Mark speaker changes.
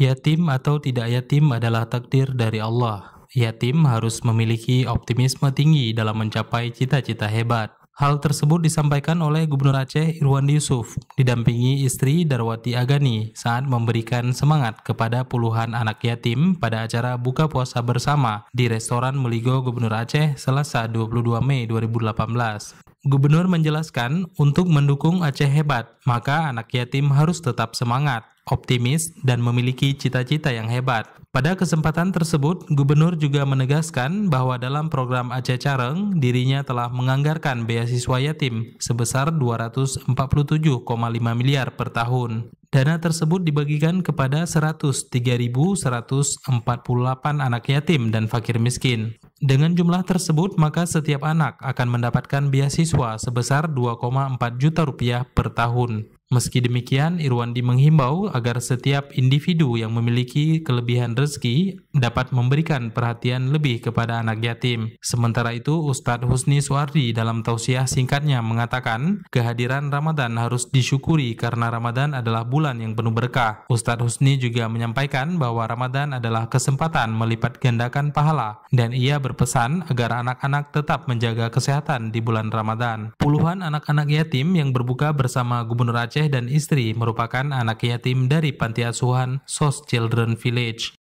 Speaker 1: Yatim atau tidak yatim adalah takdir dari Allah. Yatim harus memiliki optimisme tinggi dalam mencapai cita-cita hebat. Hal tersebut disampaikan oleh Gubernur Aceh Irwan Yusuf, didampingi istri Darwati Agani saat memberikan semangat kepada puluhan anak yatim pada acara buka puasa bersama di restoran Meligo Gubernur Aceh Selasa 22 Mei 2018. Gubernur menjelaskan, untuk mendukung Aceh Hebat, maka anak yatim harus tetap semangat, optimis, dan memiliki cita-cita yang hebat. Pada kesempatan tersebut, Gubernur juga menegaskan bahwa dalam program Aceh Careng, dirinya telah menganggarkan beasiswa yatim sebesar 247,5 miliar per tahun. Dana tersebut dibagikan kepada 103.148 anak yatim dan fakir miskin. Dengan jumlah tersebut, maka setiap anak akan mendapatkan beasiswa sebesar 2,4 juta rupiah per tahun. Meski demikian, Irwandi menghimbau agar setiap individu yang memiliki kelebihan rezeki dapat memberikan perhatian lebih kepada anak yatim. Sementara itu, Ustadz Husni Suardi dalam tausiah singkatnya mengatakan, kehadiran Ramadan harus disyukuri karena Ramadan adalah bulan yang penuh berkah. Ustadz Husni juga menyampaikan bahwa Ramadan adalah kesempatan melipat gandakan pahala dan ia berpesan agar anak-anak tetap menjaga kesehatan di bulan Ramadan. Puluhan anak-anak yatim yang berbuka bersama Gubernur Aceh Aceh dan istri merupakan anak yatim dari panti asuhan SOS Children Village.